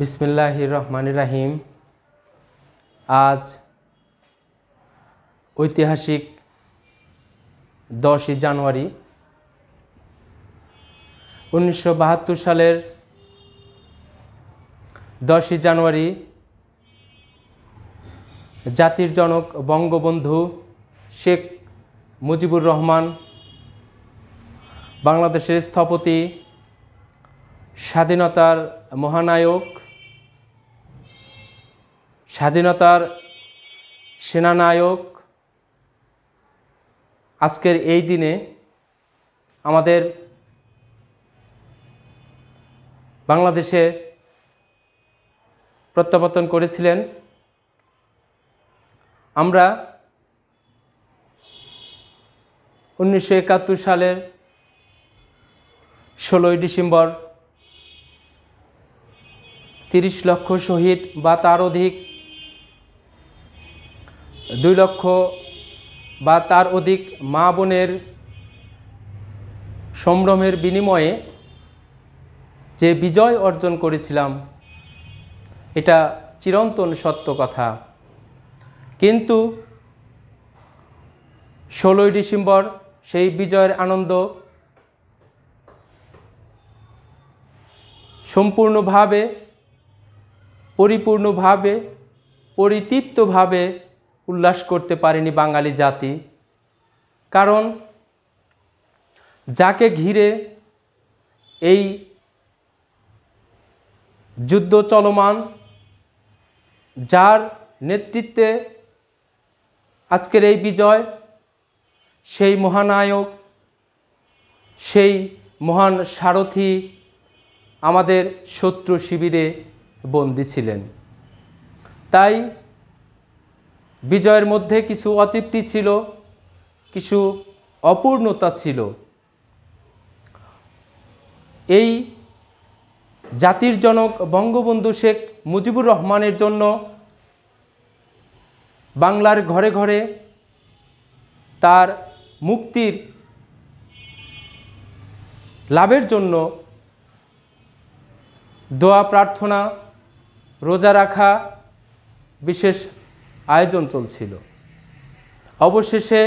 বিসমিল্লাহির রহমান রাহিম আজ ঐতিহাসিক দশই জানুয়ারি উনিশশো সালের দশই জানুয়ারি জাতির জনক বঙ্গবন্ধু শেখ মুজিবুর রহমান বাংলাদেশের স্থপতি স্বাধীনতার মহানায়ক স্বাধীনতার সেনানায়ক আজকের এই দিনে আমাদের বাংলাদেশে প্রত্যাবর্তন করেছিলেন আমরা উনিশশো একাত্তর সালের ষোলোই ডিসেম্বর তিরিশ লক্ষ শহীদ বা তার অধিক দুই লক্ষ বা তার অধিক মা বোনের সম্ভ্রমের বিনিময়ে যে বিজয় অর্জন করেছিলাম এটা চিরন্তন সত্য কথা কিন্তু ষোলোই ডিসেম্বর সেই বিজয়ের আনন্দ সম্পূর্ণভাবে পরিপূর্ণভাবে পরিতৃপ্তভাবে উল্লাস করতে পারেনি বাঙালি জাতি কারণ যাকে ঘিরে এই যুদ্ধ চলমান যার নেতৃত্বে আজকের এই বিজয় সেই মহানায়ক সেই মহান সারথি আমাদের শত্রু শিবিরে বন্দী ছিলেন তাই বিজয়ের মধ্যে কিছু অতৃপ্তি ছিল কিছু অপূর্ণতা ছিল এই জাতির জনক বঙ্গবন্ধু শেখ মুজিবুর রহমানের জন্য বাংলার ঘরে ঘরে তার মুক্তির লাভের জন্য দোয়া প্রার্থনা রোজা রাখা বিশেষ আয়োজন চলছিল অবশেষে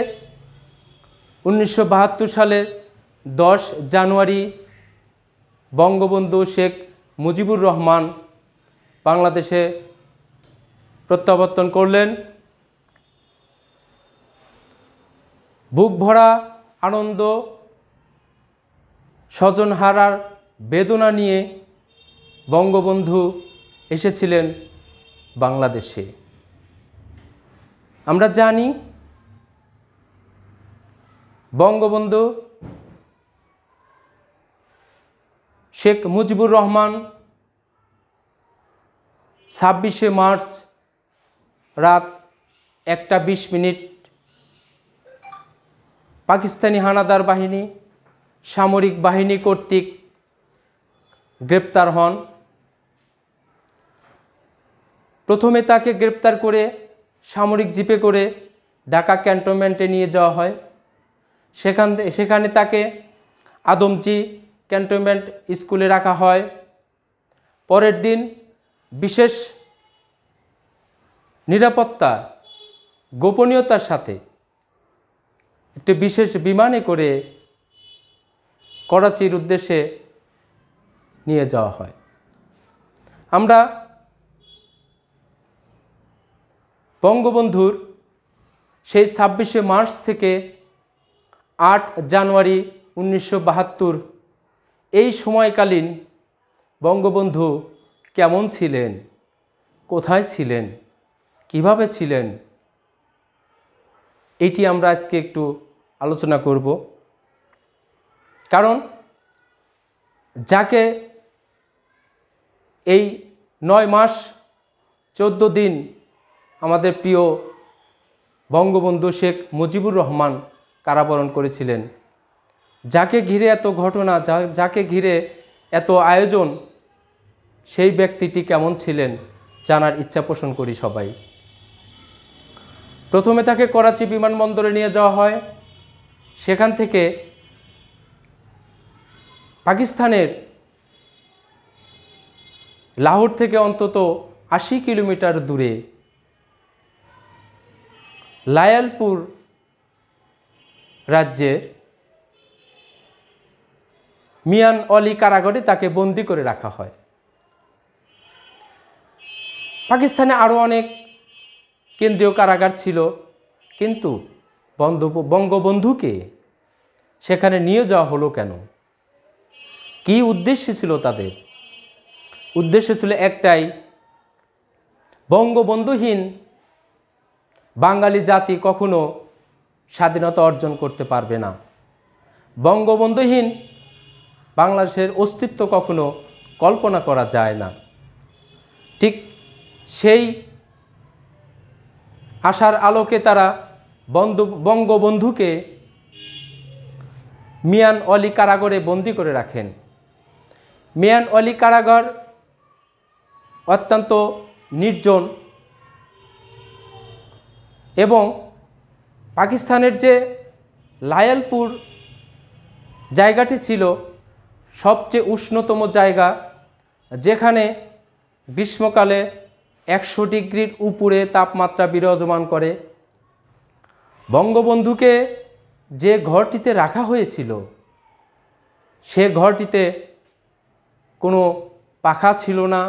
উনিশশো সালের দশ জানুয়ারি বঙ্গবন্ধু শেখ মুজিবুর রহমান বাংলাদেশে প্রত্যাবর্তন করলেন বুক ভরা আনন্দ স্বজনহারার বেদনা নিয়ে বঙ্গবন্ধু এসেছিলেন বাংলাদেশে আমরা জানি বঙ্গবন্ধু শেখ মুজিবুর রহমান ছাব্বিশে মার্চ রাত একটা বিশ মিনিট পাকিস্তানি হানাদার বাহিনী সামরিক বাহিনী কর্তৃক গ্রেপ্তার হন প্রথমে তাকে গ্রেপ্তার করে সামরিক জিপে করে ঢাকা ক্যান্টনমেন্টে নিয়ে যাওয়া হয় সেখান সেখানে তাকে আদমজি ক্যান্টনমেন্ট স্কুলে রাখা হয় পরের দিন বিশেষ নিরাপত্তা গোপনীয়তার সাথে একটি বিশেষ বিমানে করে করাচির উদ্দেশ্যে নিয়ে যাওয়া হয় আমরা বঙ্গবন্ধুর সেই ছাব্বিশে মার্চ থেকে আট জানুয়ারি উনিশশো এই সময়কালীন বঙ্গবন্ধু কেমন ছিলেন কোথায় ছিলেন কিভাবে ছিলেন এটি আমরা আজকে একটু আলোচনা করব কারণ যাকে এই নয় মাস চোদ্দ দিন আমাদের প্রিয় বঙ্গবন্ধু শেখ মুজিবুর রহমান কারাবরণ করেছিলেন যাকে ঘিরে এত ঘটনা যাকে ঘিরে এত আয়োজন সেই ব্যক্তিটি কেমন ছিলেন জানার ইচ্ছা পোষণ করি সবাই প্রথমে তাকে করাচি বিমানবন্দরে নিয়ে যাওয়া হয় সেখান থেকে পাকিস্তানের লাহোর থেকে অন্তত আশি কিলোমিটার দূরে লায়ালপুর রাজ্যের মিয়ান অলি কারাগারে তাকে বন্দি করে রাখা হয় পাকিস্তানে আরও অনেক কেন্দ্রীয় কারাগার ছিল কিন্তু বন্ধ বঙ্গবন্ধুকে সেখানে নিয়ে যাওয়া হলো কেন কি উদ্দেশ্য ছিল তাদের উদ্দেশ্য ছিল একটাই বঙ্গবন্ধুহীন বাঙালি জাতি কখনো স্বাধীনতা অর্জন করতে পারবে না বঙ্গবন্ধুহীন বাংলাদেশের অস্তিত্ব কখনো কল্পনা করা যায় না ঠিক সেই আশার আলোকে তারা বন্ধু বঙ্গবন্ধুকে মিয়ান অলি কারাগরে বন্দি করে রাখেন মিয়ান অলি কারাগার অত্যন্ত নির্জন এবং পাকিস্তানের যে লায়ালপুর জায়গাটি ছিল সবচেয়ে উষ্ণতম জায়গা যেখানে গ্রীষ্মকালে একশো ডিগ্রির উপরে তাপমাত্রা বিরাজমান করে বঙ্গবন্ধুকে যে ঘরটিতে রাখা হয়েছিল সে ঘরটিতে কোনো পাখা ছিল না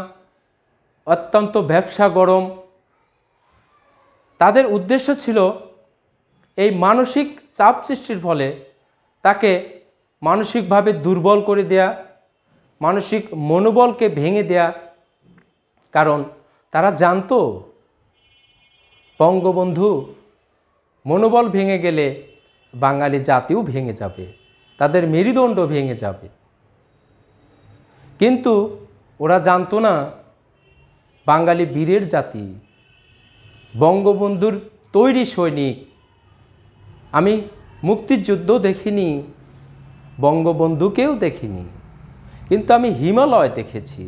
অত্যন্ত ব্যবসা গরম তাদের উদ্দেশ্য ছিল এই মানসিক চাপ সৃষ্টির ফলে তাকে মানসিকভাবে দুর্বল করে দেয়া মানসিক মনোবলকে ভেঙে দেয়া কারণ তারা জানত বঙ্গবন্ধু মনোবল ভেঙে গেলে বাঙালি জাতিও ভেঙে যাবে তাদের মেরুদণ্ড ভেঙে যাবে কিন্তু ওরা জানতো না বাঙালি বীরের জাতি বঙ্গবন্ধুর তৈরি সৈনিক আমি মুক্তিযুদ্ধ দেখিনি বঙ্গবন্ধুকেও দেখিনি কিন্তু আমি হিমালয় দেখেছি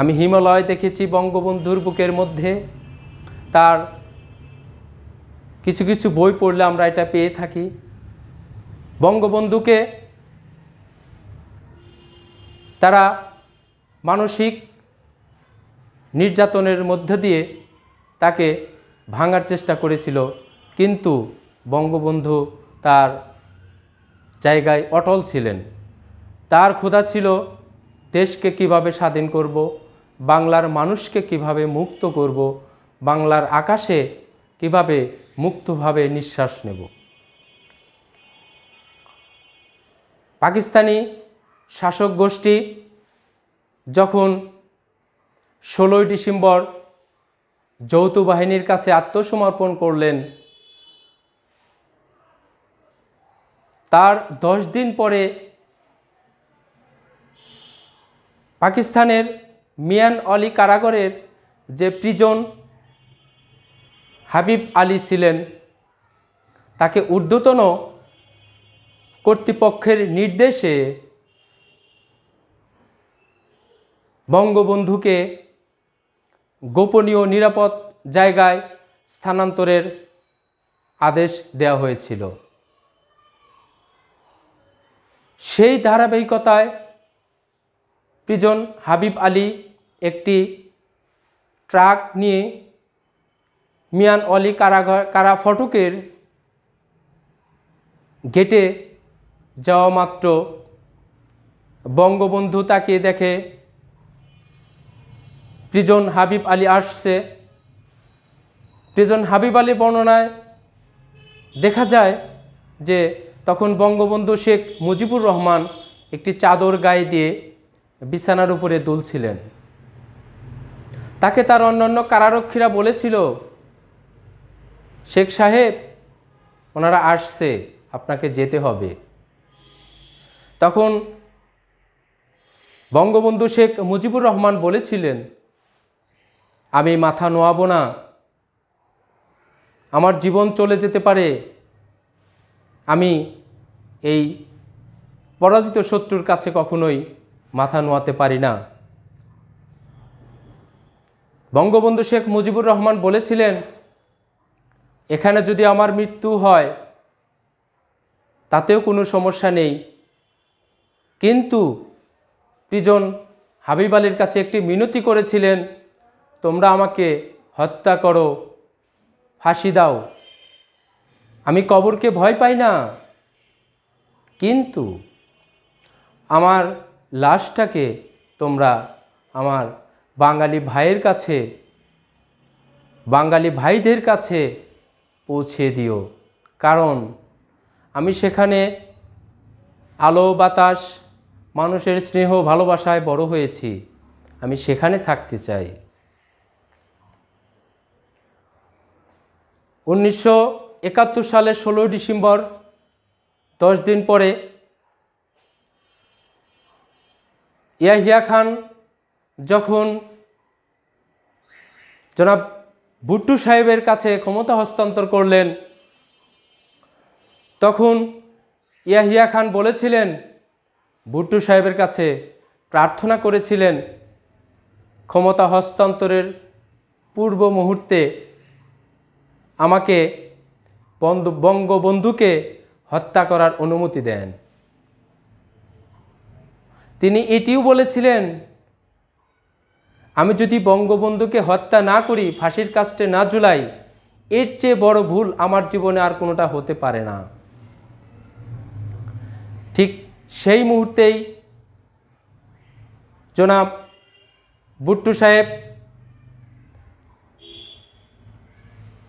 আমি হিমালয় দেখেছি বঙ্গবন্ধুর বুকের মধ্যে তার কিছু কিছু বই পড়লে আমরা এটা পেয়ে থাকি বঙ্গবন্ধুকে তারা মানসিক নির্যাতনের মধ্য দিয়ে তাকে ভাঙার চেষ্টা করেছিল কিন্তু বঙ্গবন্ধু তার জায়গায় অটল ছিলেন তার ক্ষুধা ছিল দেশকে কিভাবে স্বাধীন করব বাংলার মানুষকে কিভাবে মুক্ত করব বাংলার আকাশে কিভাবে মুক্তভাবে নিঃশ্বাস নেব পাকিস্তানি শাসক গোষ্ঠী যখন ষোলোই ডিসেম্বর যৌথ বাহিনীর কাছে আত্মসমর্পণ করলেন তার দশ দিন পরে পাকিস্তানের মিয়ান অলি কারাগরের যে প্রিজন হাবিব আলী ছিলেন তাকে ঊর্ধ্বতন কর্তৃপক্ষের নির্দেশে বঙ্গবন্ধুকে গোপনীয় নিরাপদ জায়গায় স্থানান্তরের আদেশ দেয়া হয়েছিল সেই ধারাবাহিকতায় প্রিজন হাবিব আলী একটি ট্রাক নিয়ে মিয়ান অলি কারাঘর কারা ফটকের গেটে যাওয়া মাত্র বঙ্গবন্ধু তাকে দেখে প্রিজন হাবিব আলী আসছে প্রিজন হাবিব আলী বর্ণনায় দেখা যায় যে তখন বঙ্গবন্ধু শেখ মুজিবুর রহমান একটি চাদর গায়ে দিয়ে বিছানার উপরে দুলছিলেন তাকে তার অন্যান্য কারারক্ষীরা বলেছিল শেখ সাহেব ওনারা আসছে আপনাকে যেতে হবে তখন বঙ্গবন্ধু শেখ মুজিবুর রহমান বলেছিলেন আমি মাথা নোয়াবো না আমার জীবন চলে যেতে পারে আমি এই পরাজিত শত্রুর কাছে কখনোই মাথা নোয়াতে পারি না বঙ্গবন্ধু শেখ মুজিবুর রহমান বলেছিলেন এখানে যদি আমার মৃত্যু হয় তাতেও কোনো সমস্যা নেই কিন্তু প্রিজন হাবিব আলীর কাছে একটি মিনতি করেছিলেন তোমরা আমাকে হত্যা করো ফাঁসি দাও আমি কবরকে ভয় পাই না কিন্তু আমার লাশটাকে তোমরা আমার বাঙালি ভাইয়ের কাছে বাঙালি ভাইদের কাছে পৌঁছে দিও কারণ আমি সেখানে আলো বাতাস মানুষের স্নেহ ভালোবাসায় বড় হয়েছি আমি সেখানে থাকতে চাই উনিশশো একাত্তর সালের ষোলোই ডিসেম্বর দশ দিন পরে ইয়াহিয়া খান যখন জনাব ভুট্টু সাহেবের কাছে ক্ষমতা হস্তান্তর করলেন তখন ইয়াহিয়া খান বলেছিলেন ভুট্টু সাহেবের কাছে প্রার্থনা করেছিলেন ক্ষমতা হস্তান্তরের পূর্ব মুহূর্তে আমাকে বঙ্গবন্ধুকে হত্যা করার অনুমতি দেন তিনি এটিও বলেছিলেন আমি যদি বঙ্গবন্ধুকে হত্যা না করি ফাঁসির কাস্টে না জুলাই এর চেয়ে বড় ভুল আমার জীবনে আর কোনোটা হতে পারে না ঠিক সেই মুহূর্তেই জনাব বুট্টু সাহেব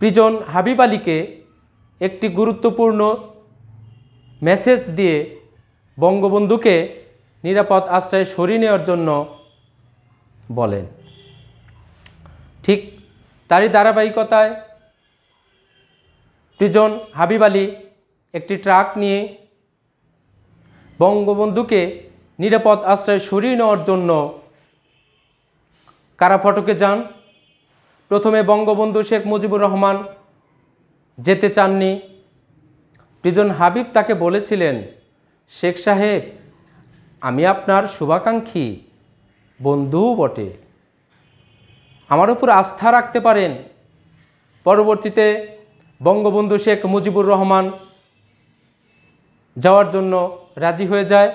প্রিজন হাবিব আলীকে একটি গুরুত্বপূর্ণ মেসেজ দিয়ে বঙ্গবন্ধুকে নিরাপদ আশ্রয় সরিয়ে নেওয়ার জন্য বলেন ঠিক তারই ধারাবাহিকতায় প্রিজন হাবিব আলী একটি ট্রাক নিয়ে বঙ্গবন্ধুকে নিরাপদ আশ্রয় সরিয়ে নেওয়ার জন্য কারা ফটকে যান প্রথমে বঙ্গবন্ধু শেখ মুজিবুর রহমান যেতে চাননি প্রিজন হাবিব তাকে বলেছিলেন শেখ সাহেব আমি আপনার শুভাকাঙ্ক্ষী বন্ধুও বটে আমার উপর আস্থা রাখতে পারেন পরবর্তীতে বঙ্গবন্ধু শেখ মুজিবুর রহমান যাওয়ার জন্য রাজি হয়ে যায়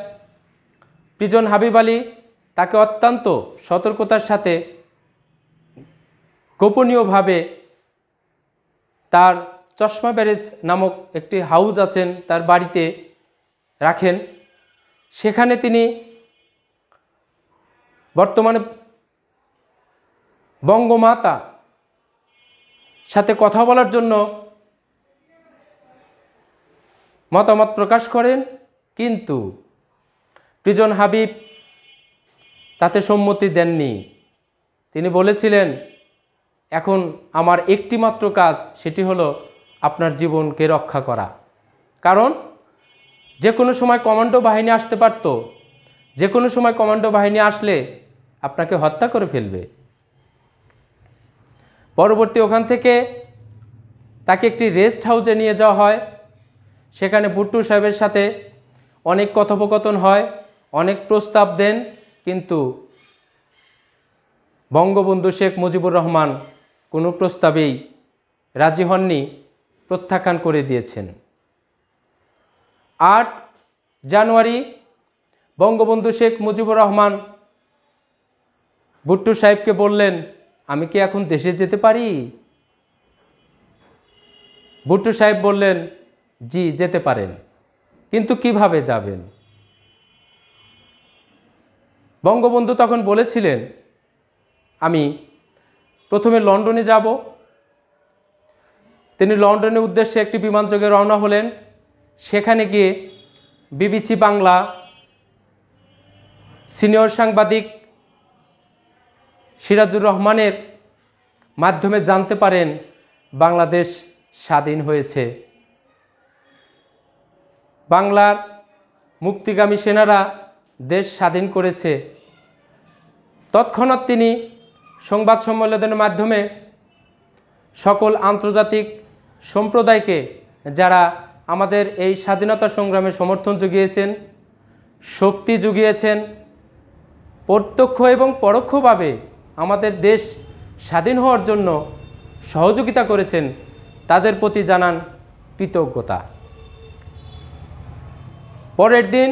প্রিজন হাবিব আলী তাকে অত্যন্ত সতর্কতার সাথে গোপনীয়ভাবে তার চশমা ব্যারেজ নামক একটি হাউস আছেন তার বাড়িতে রাখেন সেখানে তিনি বর্তমানে বঙ্গমাতা সাথে কথা বলার জন্য মতামত প্রকাশ করেন কিন্তু প্রিজন হাবিব তাতে সম্মতি দেননি তিনি বলেছিলেন এখন আমার একটিমাত্র কাজ সেটি হলো আপনার জীবনকে রক্ষা করা কারণ যে কোনো সময় কমান্ডো বাহিনী আসতে পারত যে কোনো সময় কমান্ডো বাহিনী আসলে আপনাকে হত্যা করে ফেলবে পরবর্তী ওখান থেকে তাকে একটি রেস্ট হাউসে নিয়ে যাওয়া হয় সেখানে ভুট্টু সাহেবের সাথে অনেক কথোপকথন হয় অনেক প্রস্তাব দেন কিন্তু বঙ্গবন্ধু শেখ মুজিবুর রহমান কোনো প্রস্তাবেই রাজি হননি প্রত্যাখ্যান করে দিয়েছেন আট জানুয়ারি বঙ্গবন্ধু শেখ মুজিবুর রহমান ভুট্টু সাহেবকে বললেন আমি কি এখন দেশে যেতে পারি ভুট্টু সাহেব বললেন জি যেতে পারেন কিন্তু কিভাবে যাবেন বঙ্গবন্ধু তখন বলেছিলেন আমি প্রথমে লন্ডনে যাব তিনি লন্ডনের উদ্দেশ্যে একটি বিমানযোগে রওনা হলেন সেখানে গিয়ে বিবিসি বাংলা সিনিয়র সাংবাদিক সিরাজুর রহমানের মাধ্যমে জানতে পারেন বাংলাদেশ স্বাধীন হয়েছে বাংলার মুক্তিগামী সেনারা দেশ স্বাধীন করেছে তৎক্ষণাৎ তিনি সংবাদ সম্মেলনের মাধ্যমে সকল আন্তর্জাতিক সম্প্রদায়কে যারা আমাদের এই স্বাধীনতা সংগ্রামে সমর্থন জুগিয়েছেন শক্তি জুগিয়েছেন প্রত্যক্ষ এবং পরোক্ষভাবে আমাদের দেশ স্বাধীন হওয়ার জন্য সহযোগিতা করেছেন তাদের প্রতি জানান কৃতজ্ঞতা পরের দিন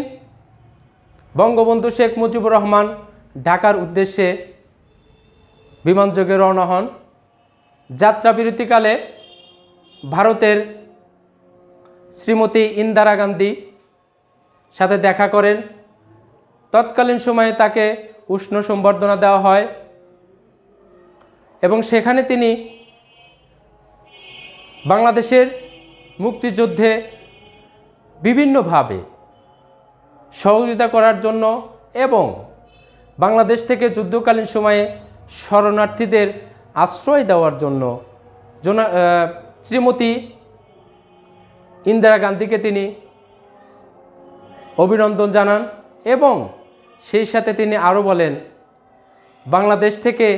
বঙ্গবন্ধু শেখ মুজিবুর রহমান ঢাকার উদ্দেশ্যে বিমানযোগে রওনা হন যাত্রা বিরতিকালে ভারতের শ্রীমতী ইন্দিরা গান্ধী সাথে দেখা করেন তৎকালীন সময়ে তাকে উষ্ণ সম্বর্ধনা দেওয়া হয় এবং সেখানে তিনি বাংলাদেশের মুক্তিযুদ্ধে বিভিন্নভাবে সহযোগিতা করার জন্য এবং বাংলাদেশ থেকে যুদ্ধকালীন সময়ে শরণার্থীদের আশ্রয় দেওয়ার জন্য শ্রীমতী ইন্দিরা গান্ধীকে তিনি অভিনন্দন জানান এবং সেই সাথে তিনি আরও বলেন বাংলাদেশ থেকে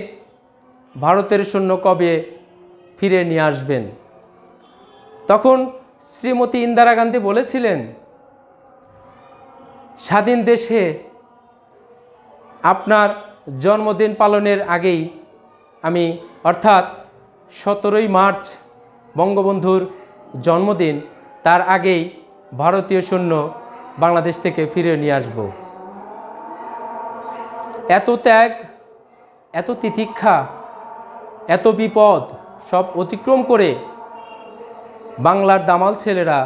ভারতের শূন্য কবে ফিরে নিয়ে আসবেন তখন শ্রীমতী ইন্দিরা গান্ধী বলেছিলেন স্বাধীন দেশে আপনার জন্মদিন পালনের আগেই আমি অর্থাৎ সতেরোই মার্চ বঙ্গবন্ধুর জন্মদিন তার আগেই ভারতীয় সৈন্য বাংলাদেশ থেকে ফিরে নিয়ে আসব এত ত্যাগ এত তিতিক্ষা এত বিপদ সব অতিক্রম করে বাংলার দামাল ছেলেরা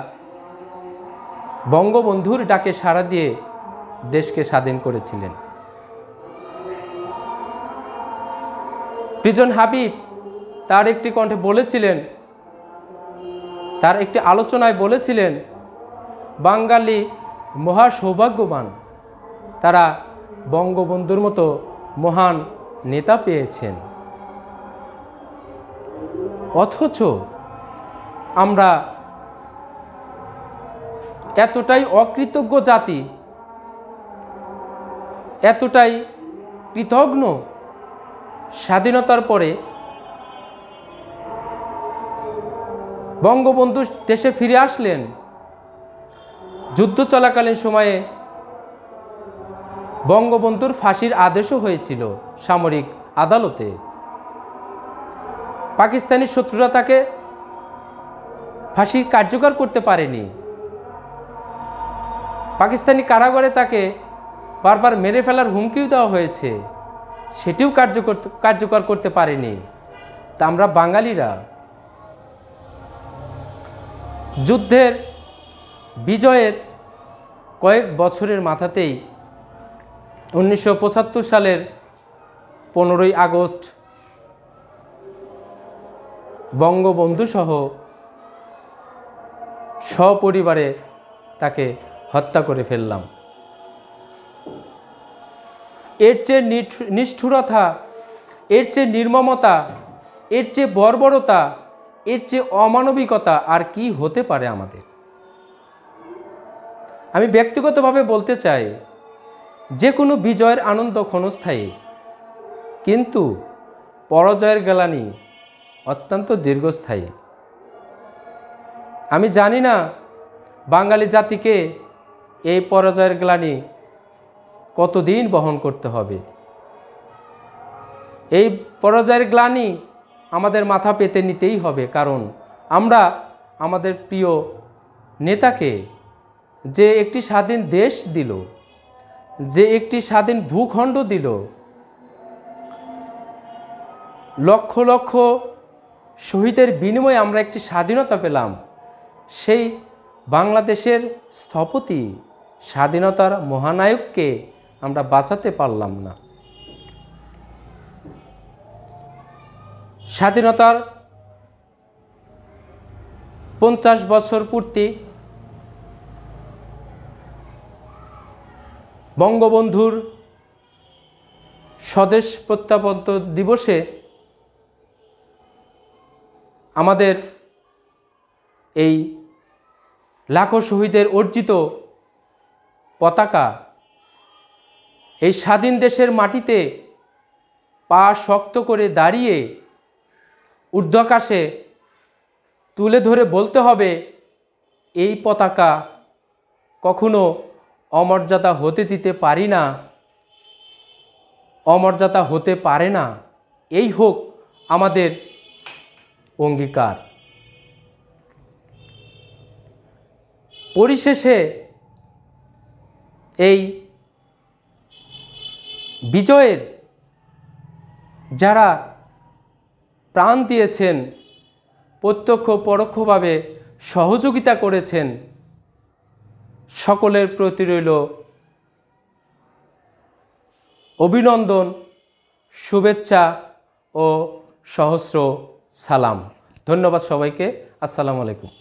বঙ্গবন্ধুর ডাকে সাড়া দিয়ে দেশকে স্বাধীন করেছিলেন প্রিজন হাবিব তার একটি কণ্ঠে বলেছিলেন তার একটি আলোচনায় বলেছিলেন বাঙালি মহা সৌভাগ্যবান তারা বঙ্গবন্ধুর মতো মহান নেতা পেয়েছেন অথচ আমরা এতটাই অকৃতজ্ঞ জাতি এতটাই কৃতজ্ঞ স্বাধীনতার পরে বঙ্গবন্ধু দেশে ফিরে আসলেন যুদ্ধ চলাকালীন সময়ে বঙ্গবন্ধুর ফাঁসির আদেশও হয়েছিল সামরিক আদালতে পাকিস্তানি শত্রুরা তাকে ফাঁসি কার্যকর করতে পারেনি পাকিস্তানি কারাগারে তাকে বারবার মেরে ফেলার হুমকিও দেওয়া হয়েছে সেটিও কার্যকর কার্যকর করতে পারেনি তা আমরা বাঙালিরা যুদ্ধের বিজয়ের কয়েক বছরের মাথাতেই উনিশশো সালের পনেরোই আগস্ট বঙ্গবন্ধুসহ সপরিবারে তাকে হত্যা করে ফেললাম এর চেয়ে নিষ্ঠুরতা এর চেয়ে নির্মমতা এর চেয়ে বর্বরতা এর চেয়ে অমানবিকতা আর কি হতে পারে আমাদের আমি ব্যক্তিগতভাবে বলতে চাই যে কোনো বিজয়ের আনন্দ ক্ষণস্থায়ী কিন্তু পরাজয়ের গেলানি অত্যন্ত দীর্ঘস্থায়ী আমি জানি না বাঙালি জাতিকে এই পরাজয়ের গ্লানি কতদিন বহন করতে হবে এই পরাজয়ের গ্লানি আমাদের মাথা পেতে নিতেই হবে কারণ আমরা আমাদের প্রিয় নেতাকে যে একটি স্বাধীন দেশ দিল যে একটি স্বাধীন ভূখণ্ড দিল লক্ষ লক্ষ শহীদের বিনিময়ে আমরা একটি স্বাধীনতা পেলাম সেই বাংলাদেশের স্থপতি স্বাধীনতার মহানায়ককে আমরা বাঁচাতে পারলাম না স্বাধীনতার পঞ্চাশ বছর পূর্তি বঙ্গবন্ধুর স্বদেশ প্রত্যাবর্তন দিবসে আমাদের এই লাখো শহীদের অর্জিত পতাকা এই স্বাধীন দেশের মাটিতে পা শক্ত করে দাঁড়িয়ে ঊর্ধ্বকাশে তুলে ধরে বলতে হবে এই পতাকা কখনো অমর্যাদা হতে দিতে পারি না অমর্যাদা হতে পারে না এই হোক আমাদের অঙ্গীকার পরিশেষে এই বিজয়ের যারা প্রাণ দিয়েছেন প্রত্যক্ষ পরোক্ষভাবে সহযোগিতা করেছেন সকলের প্রতি রইল অভিনন্দন শুভেচ্ছা ও সহস্র সালাম ধন্যবাদ সবাইকে আসসালামু আলাইকুম